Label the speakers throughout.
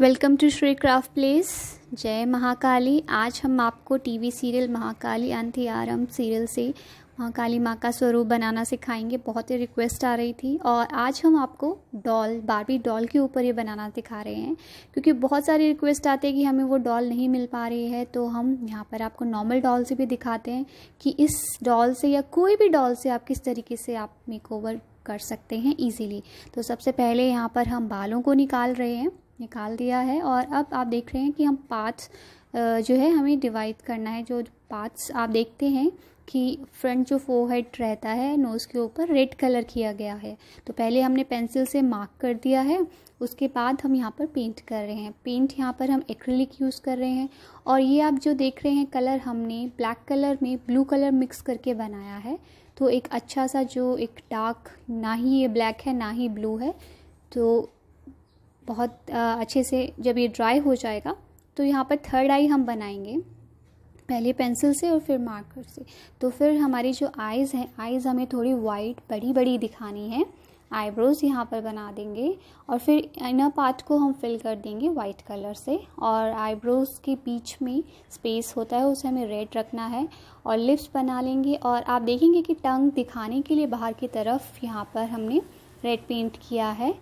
Speaker 1: welcome to Shri craft place जय महाकाली आज हम आपको टीवी सीरियल महाकाली अंथियारम सीरियल से महाकाली माँ का स्वरूप बनाना सिखाएंगे बहुत ही रिक्वेस्ट आ रही थी और आज हम आपको डॉल बारबी डॉल के ऊपर ये बनाना दिखा रहे हैं क्योंकि बहुत सारी रिक्वेस्ट आते हैं कि हमें वो डॉल नहीं मिल पा रही है तो हम यहाँ पर आपको नॉर्मल डॉल से भी दिखाते हैं कि इस डॉल से या कोई भी डॉल से आप किस तरीके से आप मेक कर सकते हैं ईजीली तो सबसे पहले यहाँ पर हम बालों को निकाल रहे हैं निकाल दिया है और अब आप देख रहे हैं कि हम पार्ट्स जो है हमें डिवाइड करना है जो पार्ट्स आप देखते हैं कि फ्रंट जो हेड रहता है नोज़ के ऊपर रेड कलर किया गया है तो पहले हमने पेंसिल से मार्क कर दिया है उसके बाद हम यहाँ पर पेंट कर रहे हैं पेंट यहाँ पर हम एक्रिलिक यूज़ कर रहे हैं और ये आप जो देख रहे हैं कलर हमने ब्लैक कलर में ब्लू कलर मिक्स करके बनाया है तो एक अच्छा सा जो एक डार्क ना ही ये ब्लैक है ना ही ब्लू है तो बहुत अच्छे से जब ये ड्राई हो जाएगा तो यहाँ पर थर्ड आई हम बनाएंगे पहले पेंसिल से और फिर मार्कर से तो फिर हमारी जो आइज़ हैं आइज़ हमें थोड़ी वाइट बड़ी बड़ी दिखानी है आईब्रोज़ यहाँ पर बना देंगे और फिर इनर पार्ट को हम फिल कर देंगे वाइट कलर से और आईब्रोज़ के बीच में स्पेस होता है उसे हमें रेड रखना है और लिप्स बना लेंगे और आप देखेंगे कि टंग दिखाने के लिए बाहर की तरफ यहाँ पर हमने रेड पेंट किया है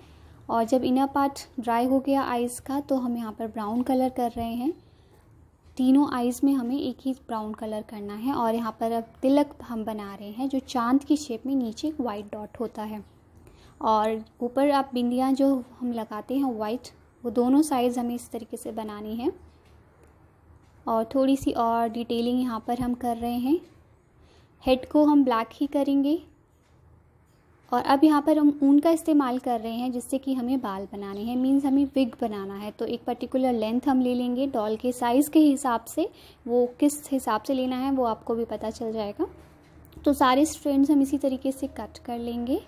Speaker 1: और जब इनर पार्ट ड्राई हो गया आइस का तो हम यहाँ पर ब्राउन कलर कर रहे हैं तीनों आइज़ में हमें एक ही ब्राउन कलर करना है और यहाँ पर अब तिलक हम बना रहे हैं जो चांद की शेप में नीचे एक वाइट डॉट होता है और ऊपर आप बिंदियाँ जो हम लगाते हैं वाइट वो दोनों साइज़ हमें इस तरीके से बनानी है और थोड़ी सी और डिटेलिंग यहाँ पर हम कर रहे हैं हेड को हम ब्लैक ही करेंगे और अब यहाँ पर हम ऊन का इस्तेमाल कर रहे हैं जिससे कि हमें बाल बनाने हैं मीन्स हमें विग बनाना है तो एक पर्टिकुलर लेंथ हम ले लेंगे डॉल के साइज़ के हिसाब से वो किस हिसाब से लेना है वो आपको भी पता चल जाएगा तो सारे स्ट्रेंड्स हम इसी तरीके से कट कर लेंगे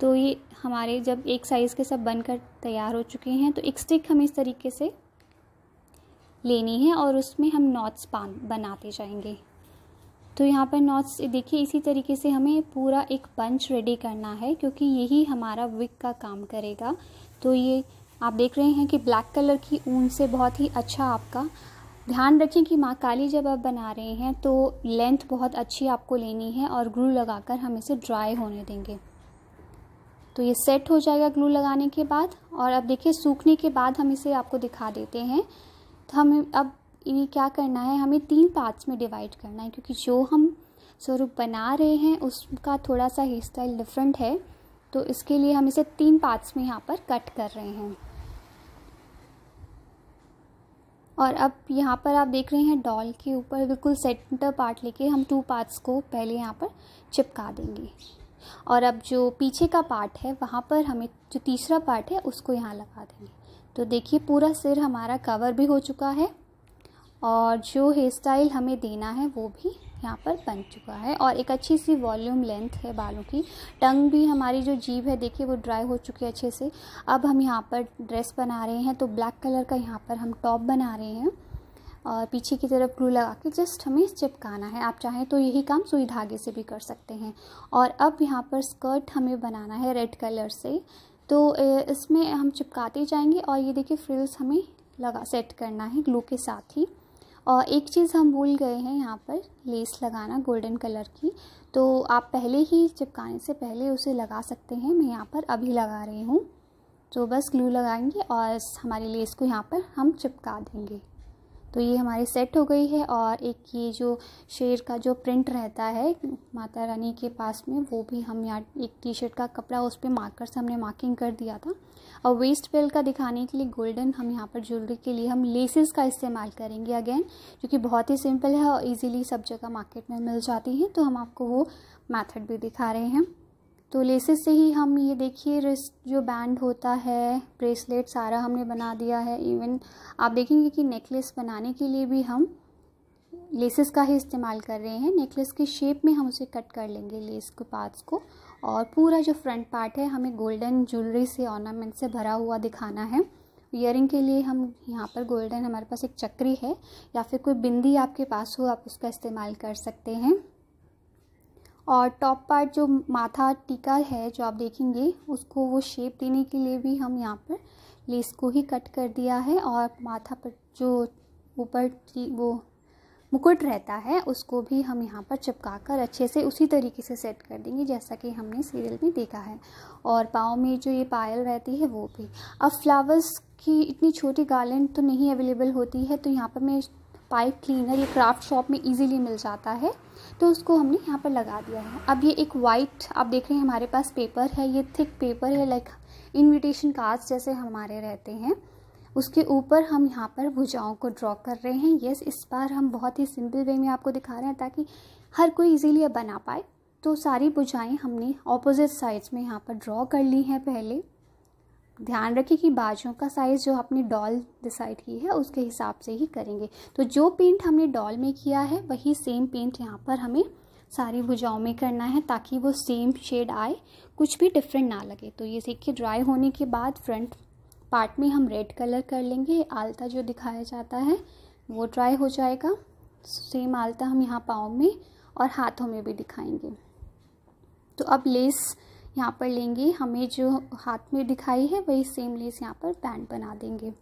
Speaker 1: तो ये हमारे जब एक साइज़ के सब बनकर तैयार हो चुके हैं तो एक स्टिक हमें इस तरीके से लेनी है और उसमें हम नॉट्स बनाते जाएंगे तो यहाँ पर नॉट्स देखिए इसी तरीके से हमें पूरा एक पंच रेडी करना है क्योंकि यही हमारा विक का काम करेगा तो ये आप देख रहे हैं कि ब्लैक कलर की ऊन से बहुत ही अच्छा आपका ध्यान रखें कि माँ काली जब आप बना रहे हैं तो लेंथ बहुत अच्छी आपको लेनी है और ग्लू लगाकर हम इसे ड्राई होने देंगे तो ये सेट हो जाएगा ग्लू लगाने के बाद और अब देखिए सूखने के बाद हम इसे आपको दिखा देते हैं तो हम अब इन्हें क्या करना है हमें तीन पार्ट्स में डिवाइड करना है क्योंकि जो हम स्वरूप बना रहे हैं उसका थोड़ा सा हेयर स्टाइल डिफरेंट है तो इसके लिए हम इसे तीन पार्ट्स में यहाँ पर कट कर रहे हैं और अब यहाँ पर आप देख रहे हैं डॉल के ऊपर बिल्कुल सेंटर पार्ट लेके हम टू पार्ट्स को पहले यहाँ पर चिपका देंगे और अब जो पीछे का पार्ट है वहाँ पर हमें जो तीसरा पार्ट है उसको यहाँ लगा देंगे तो देखिए पूरा सिर हमारा कवर भी हो चुका है और जो हेयर स्टाइल हमें देना है वो भी यहाँ पर बन चुका है और एक अच्छी सी वॉल्यूम लेंथ है बालों की टंग भी हमारी जो जीभ है देखिए वो ड्राई हो चुकी है अच्छे से अब हम यहाँ पर ड्रेस बना रहे हैं तो ब्लैक कलर का यहाँ पर हम टॉप बना रहे हैं और पीछे की तरफ ग्लू लगा के जस्ट हमें चिपकाना है आप चाहें तो यही काम सुई धागे से भी कर सकते हैं और अब यहाँ पर स्कर्ट हमें बनाना है रेड कलर से तो इसमें हम चिपकाते जाएंगे और ये देखिए फ्रिल्स हमें लगा सेट करना है ग्लू के साथ ही और एक चीज़ हम भूल गए हैं यहाँ पर लेस लगाना गोल्डन कलर की तो आप पहले ही चिपकाने से पहले उसे लगा सकते हैं मैं यहाँ पर अभी लगा रही हूँ तो बस ग्लू लगाएंगे और हमारी लेस को यहाँ पर हम चिपका देंगे तो ये हमारी सेट हो गई है और एक ये जो शेर का जो प्रिंट रहता है माता रानी के पास में वो भी हम यहाँ एक टी शर्ट का कपड़ा उस पर मार्कर से हमने मार्किंग कर दिया था और वेस्ट बेल का दिखाने के लिए गोल्डन हम यहाँ पर ज्वेलरी के लिए हम लेसेस का इस्तेमाल करेंगे अगेन जो कि बहुत ही सिंपल है और ईजिली सब जगह मार्केट में मिल जाती है तो हम आपको वो मैथड भी दिखा रहे हैं तो लेसेस से ही हम ये देखिए रिस्ट जो बैंड होता है ब्रेसलेट सारा हमने बना दिया है इवन आप देखेंगे कि नेकलेस बनाने के लिए भी हम लेसेस का ही इस्तेमाल कर रहे हैं नेकलेस की शेप में हम उसे कट कर लेंगे लेस के पार्ट्स को और पूरा जो फ्रंट पार्ट है हमें गोल्डन ज्वेलरी से ऑर्नामेंट से भरा हुआ दिखाना है ईयरिंग के लिए हम यहाँ पर गोल्डन हमारे पास एक चक्री है या फिर कोई बिंदी आपके पास हो आप उसका इस्तेमाल कर सकते हैं और टॉप पार्ट जो माथा टीका है जो आप देखेंगे उसको वो शेप देने के लिए भी हम यहाँ पर लेस को ही कट कर दिया है और माथा पर जो ऊपर वो मुकुट रहता है उसको भी हम यहाँ पर चिपका कर अच्छे से उसी तरीके से सेट कर देंगे जैसा कि हमने सीरियल में देखा है और पाँव में जो ये पायल रहती है वो भी अब फ्लावर्स की इतनी छोटी गार्लैंड तो नहीं अवेलेबल होती है तो यहाँ पर मैं पाइप क्लीनर ये क्राफ्ट शॉप में इजीली मिल जाता है तो उसको हमने यहाँ पर लगा दिया है अब ये एक वाइट आप देख रहे हैं हमारे पास पेपर है ये थिक पेपर है लाइक इनविटेशन कार्ड्स जैसे हमारे रहते हैं उसके ऊपर हम यहाँ पर भुजाओं को ड्रॉ कर रहे हैं येस इस बार हम बहुत ही सिंपल वे में आपको दिखा रहे हैं ताकि हर कोई इजीली बना पाए तो सारी भुजाएँ हमने ऑपोजिट साइड्स में यहाँ पर ड्रॉ कर ली हैं पहले ध्यान रखें कि बाजों का साइज़ जो आपने डॉल डिसाइड की है उसके हिसाब से ही करेंगे तो जो पेंट हमने डॉल में किया है वही सेम पेंट यहाँ पर हमें सारी भुजाओं में करना है ताकि वो सेम शेड आए कुछ भी डिफरेंट ना लगे तो ये देखिए ड्राई होने के बाद फ्रंट पार्ट में हम रेड कलर कर लेंगे आलता जो दिखाया जाता है वो ड्राई हो जाएगा सेम आलता हम यहाँ पाँव में और हाथों में भी दिखाएंगे तो अब लेस यहाँ पर लेंगे हमें जो हाथ में दिखाई है वही सेम लेस यहाँ पर बैंड बना देंगे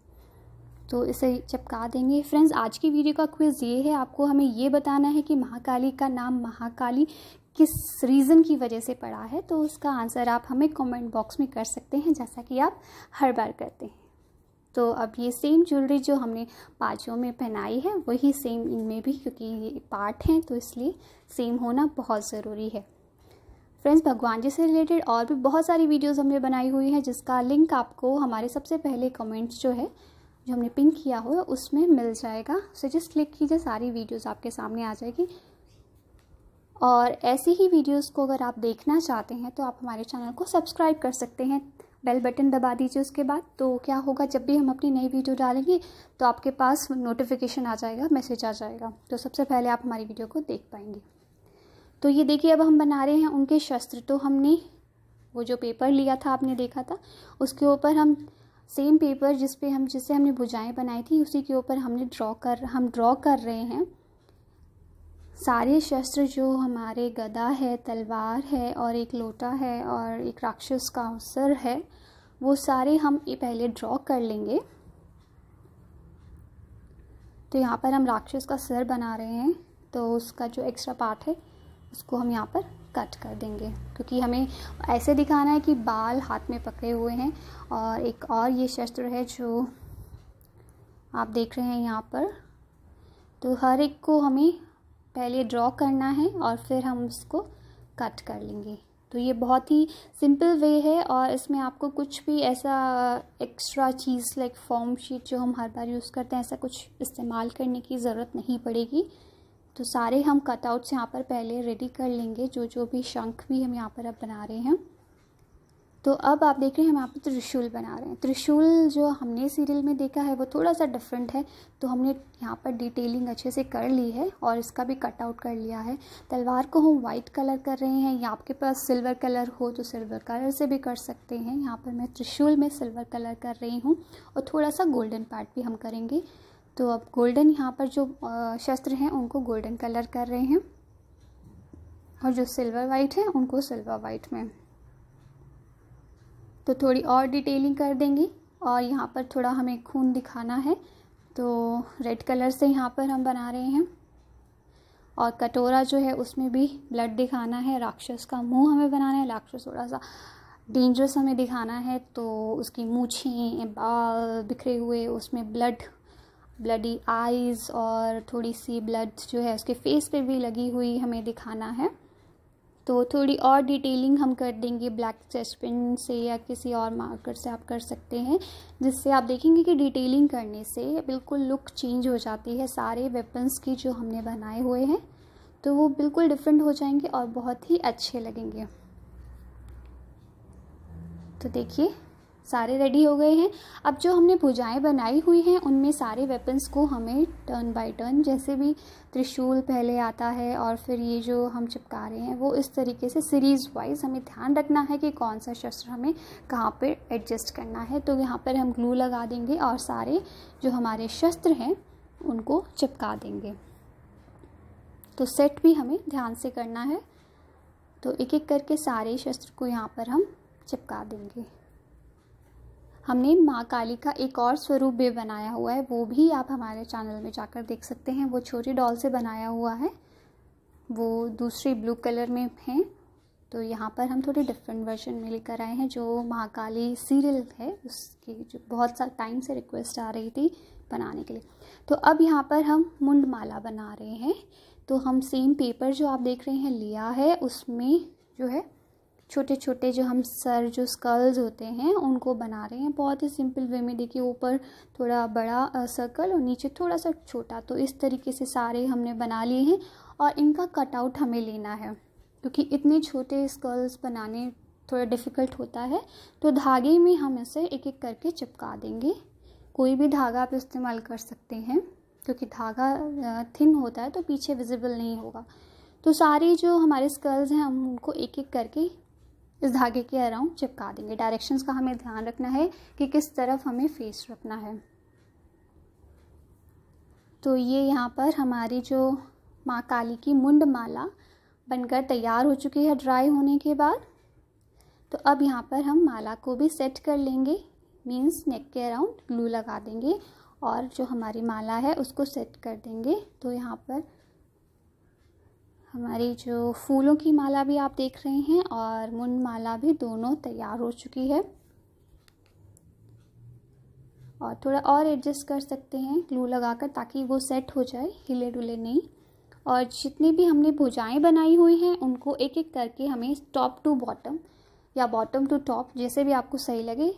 Speaker 1: तो इसे चिपका देंगे फ्रेंड्स आज की वीडियो का क्विज़ ये है आपको हमें ये बताना है कि महाकाली का नाम महाकाली किस रीज़न की वजह से पड़ा है तो उसका आंसर आप हमें कमेंट बॉक्स में कर सकते हैं जैसा कि आप हर बार करते हैं तो अब ये सेम ज्वेलरी जो हमने पाँचों में पहनाई है वही सेम इनमें भी क्योंकि ये पार्ट हैं तो इसलिए सेम होना बहुत ज़रूरी है फ्रेंड्स भगवान जी से रिलेटेड और भी बहुत सारी वीडियोज़ हमने बनाई हुई हैं जिसका लिंक आपको हमारे सबसे पहले कमेंट्स जो है जो हमने पिंक किया हुआ उसमें मिल जाएगा सो जस्ट क्लिक कीजिए सारी वीडियोस आपके सामने आ जाएगी और ऐसी ही वीडियोस को अगर आप देखना चाहते हैं तो आप हमारे चैनल को सब्सक्राइब कर सकते हैं बेल बटन दबा दीजिए उसके बाद तो क्या होगा जब भी हम अपनी नई वीडियो डालेंगे तो आपके पास नोटिफिकेशन आ जाएगा मैसेज आ जाएगा तो सबसे पहले आप हमारी वीडियो को देख पाएंगे तो ये देखिए अब हम बना रहे हैं उनके शस्त्र तो हमने वो जो पेपर लिया था आपने देखा था उसके ऊपर हम सेम पेपर जिस पे हम जिससे हमने भुजाएं बनाई थी उसी के ऊपर हमने ड्रॉ कर हम ड्रॉ कर रहे हैं सारे शस्त्र जो हमारे गदा है तलवार है और एक लोटा है और एक राक्षस का अवसर है वो सारे हम ये पहले ड्रॉ कर लेंगे तो यहाँ पर हम राक्षस का सर बना रहे हैं तो उसका जो एक्स्ट्रा पार्ट है उसको हम यहाँ पर कट कर देंगे क्योंकि हमें ऐसे दिखाना है कि बाल हाथ में पकड़े हुए हैं और एक और ये शस्त्र है जो आप देख रहे हैं यहाँ पर तो हर एक को हमें पहले ड्रॉ करना है और फिर हम इसको कट कर लेंगे तो ये बहुत ही सिंपल वे है और इसमें आपको कुछ भी ऐसा एक्स्ट्रा चीज़ लाइक फॉर्म शीट जो हम हर बार यूज़ करते हैं ऐसा कुछ इस्तेमाल करने की ज़रूरत नहीं पड़ेगी तो सारे हम कटआउट्स यहाँ पर पहले रेडी कर लेंगे जो जो भी शंख भी हम यहाँ पर अब बना रहे हैं तो अब आप देख रहे हैं हम यहाँ पर त्रिशूल बना रहे हैं त्रिशूल जो हमने सीरियल में देखा है वो थोड़ा सा डिफरेंट है तो हमने यहाँ पर डिटेलिंग अच्छे से कर ली है और इसका भी कटआउट कर लिया है तलवार को हम वाइट कलर कर रहे हैं या आपके पास सिल्वर कलर हो तो सिल्वर कलर से भी कर सकते हैं यहाँ पर मैं त्रिशूल में सिल्वर कलर कर रही हूँ और थोड़ा सा गोल्डन पार्ट भी हम करेंगे तो अब गोल्डन यहाँ पर जो शस्त्र हैं उनको गोल्डन कलर कर रहे हैं और जो सिल्वर वाइट है उनको सिल्वर वाइट में तो थोड़ी और डिटेलिंग कर देंगे और यहाँ पर थोड़ा हमें खून दिखाना है तो रेड कलर से यहाँ पर हम बना रहे हैं और कटोरा जो है उसमें भी ब्लड दिखाना है राक्षस का मुंह हमें बनाना है राक्षस थोड़ा सा डेंजरस हमें दिखाना है तो उसकी मूछें बाल बिखरे हुए उसमें ब्लड ब्लडी आईज़ और थोड़ी सी ब्लड जो है उसके फेस पे भी लगी हुई हमें दिखाना है तो थोड़ी और डिटेलिंग हम कर देंगे ब्लैक चेस्ट पेन से या किसी और मार्कर से आप कर सकते हैं जिससे आप देखेंगे कि डिटेलिंग करने से बिल्कुल लुक चेंज हो जाती है सारे वेपन्स की जो हमने बनाए हुए हैं तो वो बिल्कुल डिफरेंट हो जाएंगे और बहुत ही अच्छे लगेंगे तो देखिए सारे रेडी हो गए हैं अब जो हमने भुजाएं बनाई हुई हैं उनमें सारे वेपन्स को हमें टर्न बाय टर्न जैसे भी त्रिशूल पहले आता है और फिर ये जो हम चिपका रहे हैं वो इस तरीके से सीरीज़ वाइज हमें ध्यान रखना है कि कौन सा शस्त्र हमें कहाँ पर एडजस्ट करना है तो यहाँ पर हम ग्लू लगा देंगे और सारे जो हमारे शस्त्र हैं उनको चिपका देंगे तो सेट भी हमें ध्यान से करना है तो एक एक करके सारे शस्त्र को यहाँ पर हम चिपका देंगे हमने माँ काली का एक और स्वरूप भी बनाया हुआ है वो भी आप हमारे चैनल में जाकर देख सकते हैं वो छोटी डॉल से बनाया हुआ है वो दूसरी ब्लू कलर में है तो यहाँ पर हम थोड़े डिफरेंट वर्जन में लेकर आए हैं जो महाकाली सीरियल है उसकी जो बहुत सा टाइम से रिक्वेस्ट आ रही थी बनाने के लिए तो अब यहाँ पर हम मुंड माला बना रहे हैं तो हम सेम पेपर जो आप देख रहे हैं लिया है उसमें जो है छोटे छोटे जो हम सर जो स्कल्स होते हैं उनको बना रहे हैं बहुत ही सिंपल वे में देखिए ऊपर थोड़ा बड़ा सर्कल और नीचे थोड़ा सा छोटा तो इस तरीके से सारे हमने बना लिए हैं और इनका कटआउट हमें लेना है क्योंकि इतने छोटे स्कल्स बनाने थोड़ा डिफ़िकल्ट होता है तो धागे में हम इसे एक एक करके चिपका देंगे कोई भी धागा आप इस्तेमाल कर सकते हैं क्योंकि धागा थिन होता है तो पीछे विजिबल नहीं होगा तो सारे जो हमारे स्कल्स हैं हम उनको एक एक करके इस धागे के अराउंड चिपका देंगे डायरेक्शंस का हमें ध्यान रखना है कि किस तरफ हमें फेस रखना है तो ये यहाँ पर हमारी जो माँ काली की मुंड माला बनकर तैयार हो चुकी है ड्राई होने के बाद तो अब यहाँ पर हम माला को भी सेट कर लेंगे मीन्स नेक के अराउंड ग्लू लगा देंगे और जो हमारी माला है उसको सेट कर देंगे तो यहाँ पर हमारी जो फूलों की माला भी आप देख रहे हैं और मुन माला भी दोनों तैयार हो चुकी है और थोड़ा और एडजस्ट कर सकते हैं ग्लू लगाकर ताकि वो सेट हो जाए हिले डुले नहीं और जितनी भी हमने भुजाएं बनाई हुई हैं उनको एक एक करके हमें टॉप टू बॉटम या बॉटम टू टॉप जैसे भी आपको सही लगे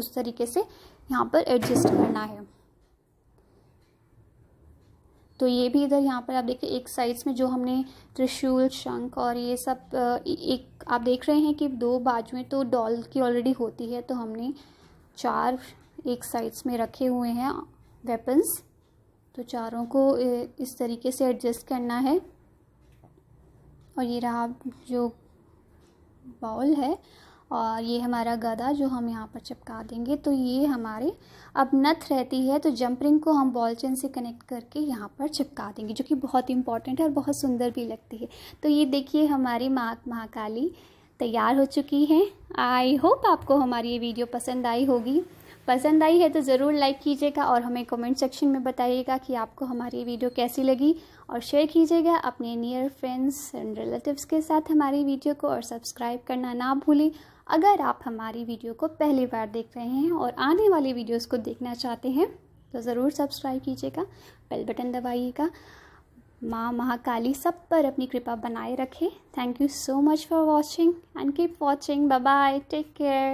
Speaker 1: उस तरीके से यहाँ पर एडजस्ट करना है तो ये भी इधर यहाँ पर आप देखिए एक साइड्स में जो हमने त्रिशूल शंख और ये सब एक आप देख रहे हैं कि दो बाजुएं तो डॉल की ऑलरेडी होती है तो हमने चार एक साइड्स में रखे हुए हैं वेपन्स तो चारों को इस तरीके से एडजस्ट करना है और ये रहा जो बाउल है और ये हमारा गदा जो हम यहाँ पर चिपका देंगे तो ये हमारे अब नथ रहती है तो जंप रिंग को हम बॉल चेन से कनेक्ट करके यहाँ पर चिपका देंगे जो कि बहुत इंपॉर्टेंट है और बहुत सुंदर भी लगती है तो ये देखिए हमारी माँ महाकाली तैयार हो चुकी है आई होप आपको हमारी ये वीडियो पसंद आई होगी पसंद आई है तो ज़रूर लाइक कीजिएगा और हमें कमेंट सेक्शन में बताइएगा कि आपको हमारी ये वीडियो कैसी लगी और शेयर कीजिएगा अपने नियर फ्रेंड्स एंड रिलेटिव्स के साथ हमारी वीडियो को और सब्सक्राइब करना ना भूलें अगर आप हमारी वीडियो को पहली बार देख रहे हैं और आने वाली वीडियोस को देखना चाहते हैं तो ज़रूर सब्सक्राइब कीजिएगा बेल बटन दबाइएगा माँ महाकाली सब पर अपनी कृपा बनाए रखें thank you so much for watching and keep watching bye bye take care